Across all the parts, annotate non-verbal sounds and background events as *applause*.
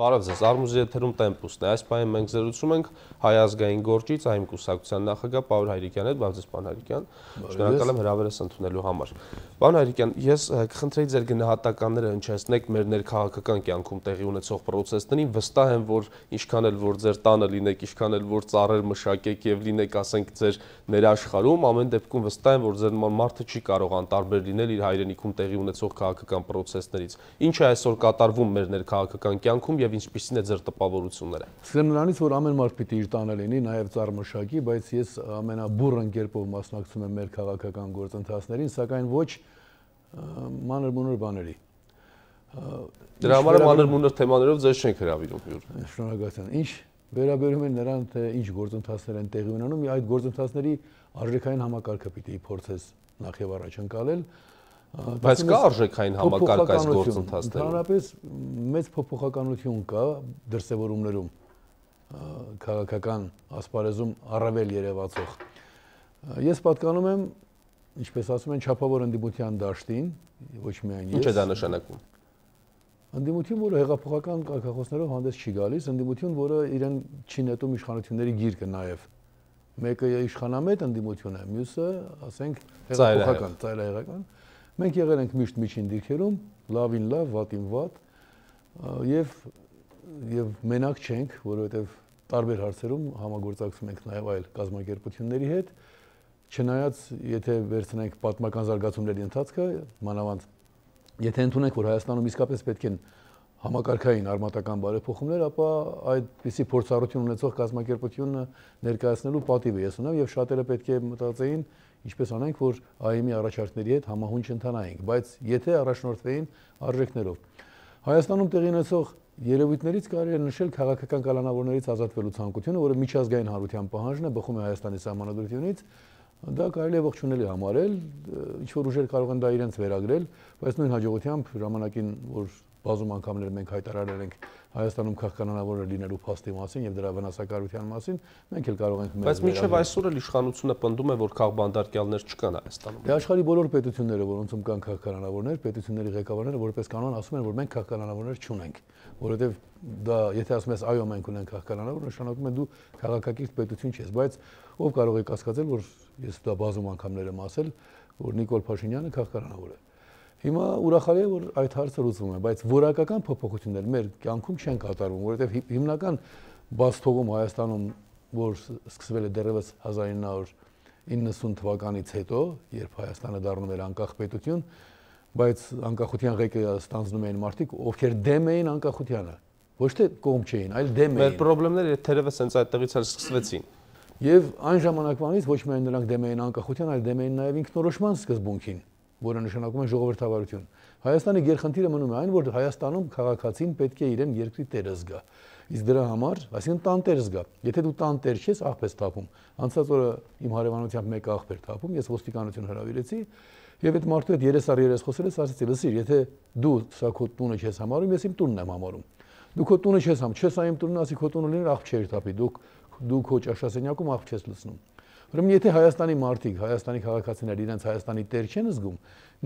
Բարև ձեզ, Արմուզի եթերում տեմպուսն է։ Այս պայն մենք զրուցում ենք հայազգային գործից, այմ կուսակցության նախագահ Պաուլ Հայրիկյան հետ, բարև ձեզ պարոն Հայրիկյան։ Շնորհակալ եմ հրավերս ընդունելու համար։ Պարոն Հայրիկյան, ես կխնդրեի ձեր գնահատականները հնչեցնեք մեր ներքաղաքական կյանքում տեղի ունեցող process-ներին, վստահ եմ, որ ինչքան էլ որ ձեր տանը լինեք, ինչքան էլ որ ծառեր մշակեք եւ լինեք, ասենք, ձեր ներաշխարում, ամեն դեպքում վստահ եմ, որ ձեր մարդը չի կարող անտարբեր լինել իր հայրենիքում տեղի ունեցող քաղաքական process-ներից։ Ինչ է այսօր կատարվում մեր ներքաղաքական կյանքում եւ եւ ինչպիսին է ձեր տպավորությունները։ Սկսեմ նրանից, որ ամեն մարդ պիտի իր տանը լինի, նաեւ ծառմշակի, բայց ես ամենաբուրըն կերպով մասնակցում եմ մեր քաղաքական գործընթացներին, սակայն ոչ մանր մունր բաների։ Դրա համար մանր մունր թեմաներով ձեզ չենք հրավիրում հյուր։ Շնորհակալություն։ Ինչ վերաբերում է նրան, թե ինչ գործընթացներ են տեղի ունենում, այդ գործընթացների արժեքային համակարգը պիտի փորձես նախ եւ առաջ ընկալել, Բայց կա արժեքային համակարգ այս գործընթացներում։ Ընդհանրապես մեծ փոփոխականություն կա դրսևորումներում քաղաքական ասպարեզում առավել երևացող։ Ես պատկանում եմ, ինչպես ասում են, չափավոր ընդդիմության դաշտին, ոչ միայն ես։ Ինչ է դա նշանակում։ Ընդդիմություն, որը հեղափոխական կարգախոսներով հանդես չի գալիս, ընդդիմություն, որը իրեն չի նետում իշխանությունների գիրկը նաև մեկը իշխանամետ ընդդիմություն է, մյուսը, ասենք, հեղափոխական, ծայրահեղական։ Ծայր Մենք եղել ենք միշտ միջին դիրքերում, լավին լավ, վատին վատ, եւ եւ մենակ չենք, որովհետեւ տարբեր հարցերում համագործակցում ենք նաեւ այլ կազմակերպությունների հետ։ Չնայած, եթե վերցնենք պատմական զարգացումների ընթացքը, մանավանդ եթե ընդունենք, որ Հայաստանում իսկապես պետք են համակարգային արմատական բարեփոխումներ, ապա այդպիսի փորձառություն ունեցող կազմակերպությունը ներկայացնելու պատիվ է ես ունեմ եւ շատերը պետք է մտածեին, ինչպես անենք, որ ԱԵՄ-ի առաջարկների հետ համահունչ ընթանայինք, բայց եթե առաջնորդվեին արժեքներով։ Հայաստանում տեղի ունեցող Երևույթներից կարելի է նշել քաղաքական կալանավորներից ազատվելու ցանկությունը, որը միջազգային հանրության պահանջն է, բխում է Հայաստանի սահմանադրությունից, Դա կարելի է ողջունել համարել, ինչ որ ուժեր կարող են դա իրենց վերագրել, բայց նույն հաջողությամբ ժամանակին, որ բազում անգամներ մենք հայտարարել ենք Հայաստանում քաղաքականավորը լինելու փաստի մասին եւ դրա վնասակարության մասին, մենք էլ կարող ենք մեր Բայց մինչեւ այսօր էլ իշխանությունը պնդում է, որ քաղբանդարկյալներ չկան Հայաստանում։ Դե աշխարհի բոլոր պետությունները, որոնցում կան քաղաքականավորներ, պետությունների ղեկավարները որպես կանոն ասում են, որ մենք քաղաքականավորներ չունենք, որովհետեւ դա եթե ասում ես այո մենք ունենք հաղթանավոր նշանակում է դու քաղաքակիրթ պետություն ես բայց ով կարող է կասկածել որ ես դա բազում անգամներ եմ ասել որ Նիկոլ Փաշինյանը քաղաքականավոր է հիմա ուրախալի է որ այդ հարցը լուծվում է բայց որակական փոփոխություններ մեր կյանքում չեն կատարվում որովհետև հիմնական բաց թողում Հայաստանում որ սկսվել է դեռևս 1990 թվականից հետո երբ Հայաստանը դառնում էր անկախ պետություն բայց անկախության ղեկը ստանձնում էին մարդիկ ովքեր դեմ էին անկախությանը ոչ թե կողմ չէին, այլ դեմ էին։ Մեր խնդիրները թերևս հենց այդտեղից էլ սկսվեցին։ Եվ այն ժամանակվանից ոչ միայն նրանք դեմ էին անկախության, այլ դեմ էին նաև ինքնորոշման սկզբունքին, որը նշանակում է ժողովրդավարություն։ Հայաստանի գերխնդիրը մնում է այն, որ Հայաստանում քաղաքացին պետք է իրեն երկրի տերը զգա։ Իսկ դրա համար, այսինքն տանտեր զգա։ Եթե դու տանտեր ես, աղբ ես թափում։ Անցած օրը իմ հարևանությամբ մեկ աղբ էր թափում, ես ոստիկանություն հրավիրեցի, Եվ այդ մարդու հետ երես առ երես խոսելս ասեցի, լսիր, եթե դու սա քո տունը չես համարում, ես իմ տունն եմ համարում։ Դու քո տունը չես համ, չես այմ տունն ասի քո տունը լիներ աղբ չէր տապի, դու դու քո ճաշասենյակում աղբ չես լցնում։ Ուրեմն եթե Հայաստանի մարդիկ, Հայաստանի քաղաքացիներ իրենց Հայաստանի տեր չեն զգում,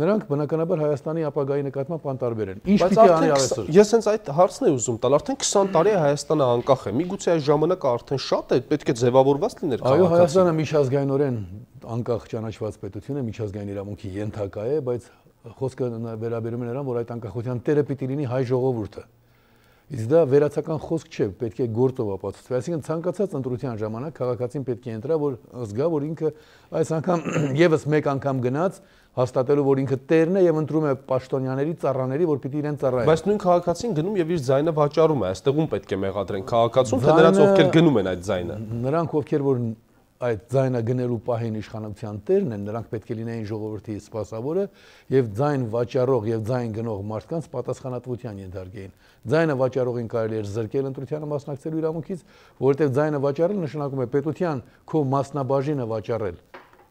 նրանք բնականաբար Հայաստանի ապագայի նկատմամբ անտարբեր են։ Ինչ պիտի անի այսօր։ Ես հենց այդ հարցն եմ ուզում տալ, արդեն 20 տարի է Հայաստանը անկախ է։ Միգուցե այս ժամանակը արդեն շատ է, պետք է ձևավորված լիներ քաղաքացին։ Այո, Հայաստանը միջազգայինորեն անկախ ճանաչված պետություն է, միջազգային իրավունքի ենթակա է, բայց խոսքը վերաբերում է նրան, որ այդ անկախության տերը պիտի լինի հայ ժողովուրդը։ Իսկ դա վերացական խոսք չէ, պետք է գործով ապացուցվի։ Այսինքն ցանկացած ընտրության ժամանակ քաղաքացին պետք է ընտրա, որ զգա, որ ինքը այս անգամ *clears throat* եւս մեկ անգամ գնաց, հաստատելու, որ ինքը տերն է եւ ընտրում է պաշտոնյաների, ծառաների, որ պիտի իրեն ծառայեն։ Բայց նույն քաղաքացին գնում եւ իր ձայնը վաճառում է, այստեղում պետք է մեղադրեն քաղաքացուն, թե նրանց ովքեր գնում են այդ ձայնը։ Նրանք ովքեր որ այդ ձայնը գնելու պահին իշխանության տերն են, նրանք պետք է լինեին ժողովրդի սպասավորը եւ ձայն վաճառող եւ ձայն գնող մարդկանց պատասխանատվության ենթարկեին։ Ձայնը վաճառողին կարելի էր զրկել ընտրությանը մասնակցելու իրավունքից, որովհետեւ ձայնը վաճառել նշանակում է պետության քո մասնաբաժինը վաճառել։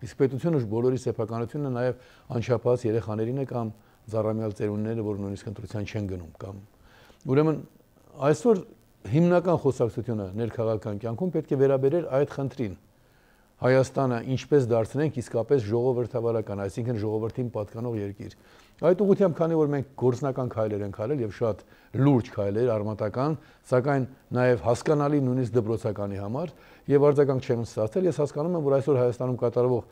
Իսկ պետությունը բոլորի սեփականությունը նաեւ անչափահաս երեխաներին է կամ զառամյալ ծերունները, որ նույնիսկ ընտրության չեն գնում կամ ուրեմն այսօր հիմնական խոսակցությունը ներքաղաքական կյանքում պետք է վերաբերեր այդ խնդրին Հայաստանը ինչպես դարձնենք իսկապես ժողովրդավարական, այսինքն ժողովրդին պատկանող երկիր։ Այդ ուղղությամբ, քանի որ մենք գործնական քայլեր ենք արել եւ շատ լուրջ քայլեր արմատական, սակայն նաեւ հասկանալի նույնիսկ դպրոցականի համար եւ արձագանք չեմ ստացել, ես հասկանում եմ, որ այսօր Հայաստանում կատարվող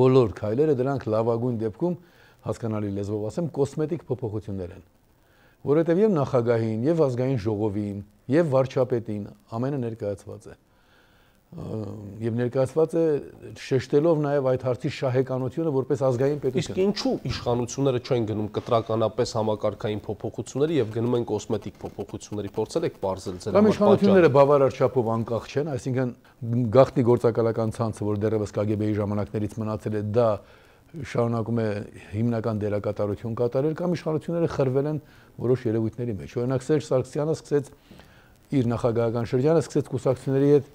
բոլոր քայլերը դրանք լավագույն դեպքում հասկանալի լեզվով ասեմ, կոսմետիկ փոփոխություններ են որովհետև եւ նախագահին, եւ ազգային ժողովին, եւ վարչապետին ամենը ներկայացված է եւ ներկայացված է շեշտելով նաեւ այդ հարցի շահեկանությունը որպես ազգային պետություն։ Իսկ ինչու իշխանությունները չեն գնում կտրականապես համակարգային փոփոխությունների եւ գնում են կոսմետիկ փոփոխությունների փորձել եք բարձել ձեր համար։ Կամ իշխանությունները բավարար չափով անկախ չեն, այսինքն գախնի գործակալական ցանցը, որ դեռևս KGB-ի ժամանակներից մնացել է, դա շարունակում է հիմնական դերակատարություն կատարել կամ իշխանությունները խրվել են որոշ երևույթների մեջ։ Օրինակ Սերժ Սարգսյանը սկսեց իր նախագահական շրջանը սկսեց կուսակցությունների հետ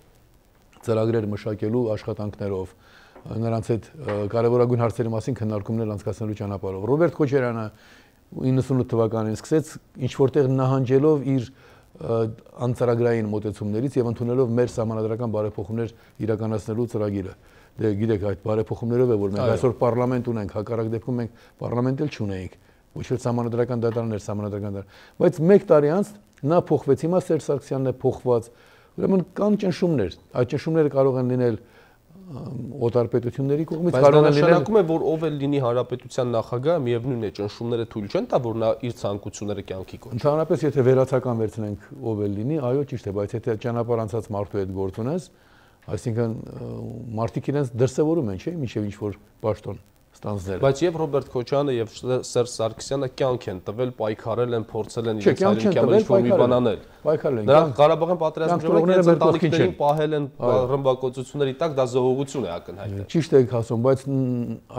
ծրագրեր մշակելու աշխատանքներով, նրանց հետ կարևորագույն հարցերի մասին քննարկումներ անցկացնելու ճանապարհով։ Ռոբերտ Քոչարյանը 98 թվականին սկսեց ինչ որտեղ նահանջելով իր անծրագրային մոտեցումներից եւ ընդունելով մեր համանդրական բարեփոխումներ իրականացնելու ծրագիրը։ Դե գիտեք, այդ բարեփոխումներով է որ մենք այսօր parlament ունենք, հակառակ դեպքում մենք parlament էլ չունեինք, ոչ էլ համանդրական դատարաններ, համանդրական դատարան։ Բայց 1 տարի անց նա փոխվեց, հիմա Սերժ Սարգսյանն է փոխված, Ուրեմն կան ճնշումներ, այդ ճնշումները կարող են լինել օտարպետությունների կողմից կարող են լինել։ Բայց նշանակում է, որ ով էլ լինի հանրապետության նախագահը, միևնույնն է, ճնշումները թույլ չեն տա, որ նա իր ցանկությունները կյանքի կոչի։ Ընդհանրապես, եթե վերացական վերցնենք ով էլ լինի, այո, ճիշտ է, բայց եթե ճանապարհ անցած մարդու հետ գործ ունես, այսինքն մարդիկ իրենց դրսևորում են, չէ՞, ինչև ինչ որ պաշտոն։ Ա ստանձները։ Բայց եւ Ռոբերտ Քոչյանը եւ Սերժ Սարգսյանը կյանք են տվել, պայքարել են, փորձել են իրենց հայրենի կյանքը ինչ-որ մի բան անել։ Պայքարել են։ Նրանք Ղարաբաղյան պատերազմի ժամանակ իրենց ընտանիքներին պահել են ռմբակոծությունների տակ, դա զողողություն է ակնհայտ։ Ճիշտ եք ասում, բայց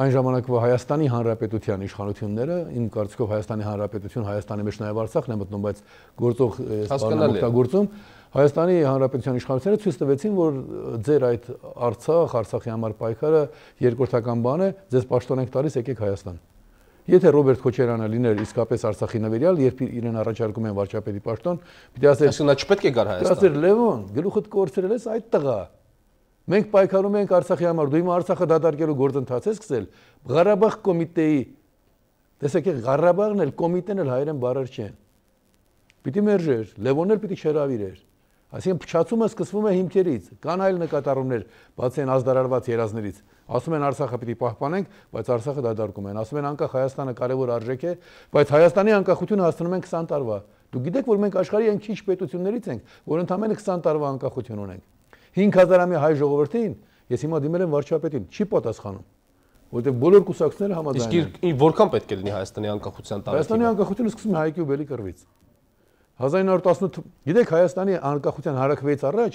այն ժամանակվա Հայաստանի Հանրապետության իշխանությունները, իմ կարծիքով Հայաստանի Հանրապետություն, Հայաստանի մեջ նաեւ Արցախն է մտնում, բայց գործող սպառնալու օգտագործում Հայաստանի Հանրապետության իշխանությունները ցույց տվեցին, որ ձեր այդ Արցախ, Արցախի համար պայքարը երկրորդական բան է, ձեզ պաշտոն ենք տալիս, եկեք Հայաստան։ Եթե Ռոբերտ Քոչարյանը լիներ իսկապես Արցախի նվիրյալ, երբ իրեն առաջարկում են վարչապետի պաշտոն, պիտի ասեր, ասես նա չպետք է գար Հայաստան։ Ասեր Լևոն, գլուխդ կորցրել ես այդ տղա։ Մենք պայքարում ենք Արցախի համար, դու հիմա Արցախը դատարկելու գործընթաց ես սկսել։ Ղարաբաղ կոմիտեի Տեսեք, Ղարաբաղն էլ կոմիտեն էլ հայերեն բառեր չեն։ Պիտի մերժեր, Լևոնն էլ պիտի չհրավիրեր։ Այսինքն փչացումը սկսվում է հիմքերից։ Կան այլ նկատառումներ, բացի այն ազդարարված երազներից։ Ասում են Արցախը պիտի պահպանենք, բայց Արցախը դադարում են։ Ասում են անկախ Հայաստանը կարևոր արժեք է, բայց Հայաստանի անկախությունը հասցնում են 20 տարվա։ Դու գիտեք, որ մենք աշխարհի այն քիչ պետություններից ենք, որ ընդամենը 20 տարվա անկախություն ունենք։ 5000-ամյա հայ ժողովրդին ես հիմա դիմել եմ վարչապետին, չի պատասխանում որտեղ բոլոր կուսակցները համաձայն են։ Իսկ որքան պետք է լինի Հայաստանի անկախության տարեթիվը։ Հայաստանի անկախությունը սկսվում է Հայկի ու Բելի կռվից։ 1918 գիտեք Հայաստանի անկախության հարակվեից առաջ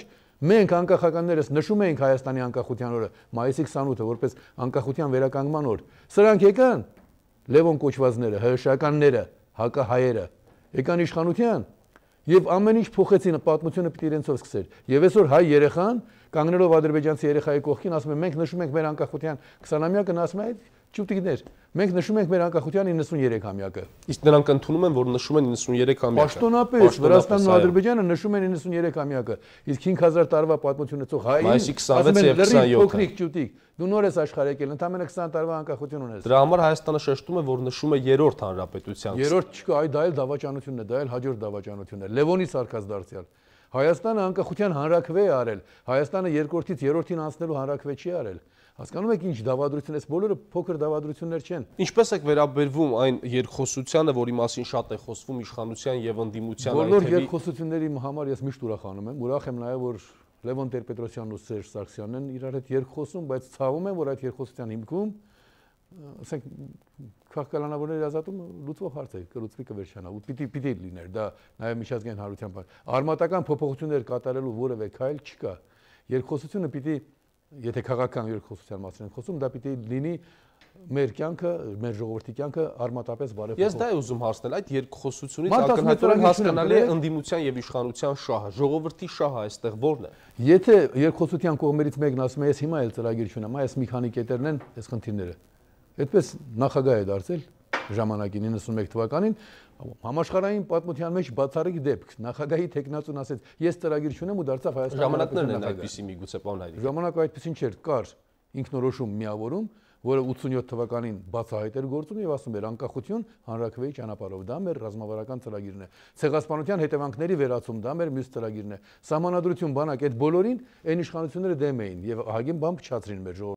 մենք անկախականներս նշում էինք Հայաստանի անկախության օրը մայիսի 28-ը որպես անկախության վերականգնման օր։ Սրանք եկան Լևոն կոչվածները, հրշականները, հակահայերը, եկան իշխանության եւ ամեն ինչ փոխեցին, պատմությունը պիտի իրենցով սկսեր։ Եվ այսօր հայ երեխան կանգնելով ադրբեջանցի երեխայի կողքին ասում է մենք նշում ենք մեր անկախության 20-ամյակը, նա ասում է այդ Ճուտիկներ, մենք նշում ենք մեր անկախության 93-ամյակը։ Իսկ նրանք ընդունում են, որ նշում են 93-ամյակը։ Պաշտոնապես Վրաստանն ու Ադրբեջանը նշում են 93-ամյակը։ Իսկ 5000 տարվա պատմություն ունեցող հային այսի 26 եւ 27-ը։ Փոքրիկ ճուտիկ, դու նոր ես աշխարհ եկել, ընդամենը 20 տարվա անկախություն ունես։ Դրա համար Հայաստանը շեշտում է, որ նշում է երրորդ հանրապետության։ Երրորդ չկա, այ դա էլ դավաճանությունն է, դա էլ հաջորդ դավաճանությունն է։ Լևոնի Սարգսյան դարձյալ Հայաստանը անկախության հանրակվե է արել, Հայաստանը երկրորդից երրորդին անցնելու հանրակվե չի արել։ Հասկանում եք ինչ դավադրություն էս բոլորը փոքր դավադրություններ չեն։ Ինչպես եք վերաբերվում այն երկխոսությանը, որի մասին շատ է խոսվում իշխանության եւ ընդդիմության այդերի։ Բոլոր երկխոսությունների համար ես միշտ ուրախանում եմ, ուրախ եմ նաեւ որ Լևոն Տեր-Պետրոսյանն ու Սերժ Սարգսյանն իրար հետ երկխոսում, բայց ցավում եմ, որ այդ երկխոսության հիմքում ասենք քաղաքականավորների ազատումը լուծվող հարց է, կլուծվի կվերջանա։ Ու պիտի պիտի լիներ դա նաև միջազգային հանրության բան։ Արմատական փոփոխություններ կատարելու որևէ քայլ չկա։ Երկխոսությունը պիտի, եթե քաղաքական երկխոսության մասին ենք խոսում, դա պիտի լինի մեր կյանքը, մեր ժողովրդի կյանքը արմատապես բարեփոխող։ Ես դա եմ ուզում հարցնել, այդ երկխոսությունից ակնհայտորեն հասկանալի է ընդդիմության եւ իշխանության շահը, ժողովրդի շահը այստեղ ո՞րն է։ Եթե երկխոսության կողմերից մեկն ասում է, ես հիմա էլ ծրագիր չունեմ, այս մի քանի կետերն են, այս խնդիրները Այդպես նախագահ է դարձել ժամանակին 91 թվականին համաշխարհային պատմության մեջ բացառիկ դեպք նախագահի տեխնացուն ասեց ես ծրագիր չունեմ ու դարձավ Հայաստանի ժամանակներն են այդպիսի միգուցե պան հայրիկ ժամանակը այդպեսին չէր կար ինքնորոշում միավորում որը 87 թվականին բացահայտ էր գործում եւ ասում էր անկախություն հանրակրվեի ճանապարհով դա մեր ռազմավարական ծրագիրն է ցեղասպանության հետևանքների վերացում դա մեր մյուս ծրագիրն է սահմանադրություն բանակ այդ բոլորին այն իշխանությունները դեմ էին եւ ահագին բան փչացրին մեր ժողովրդին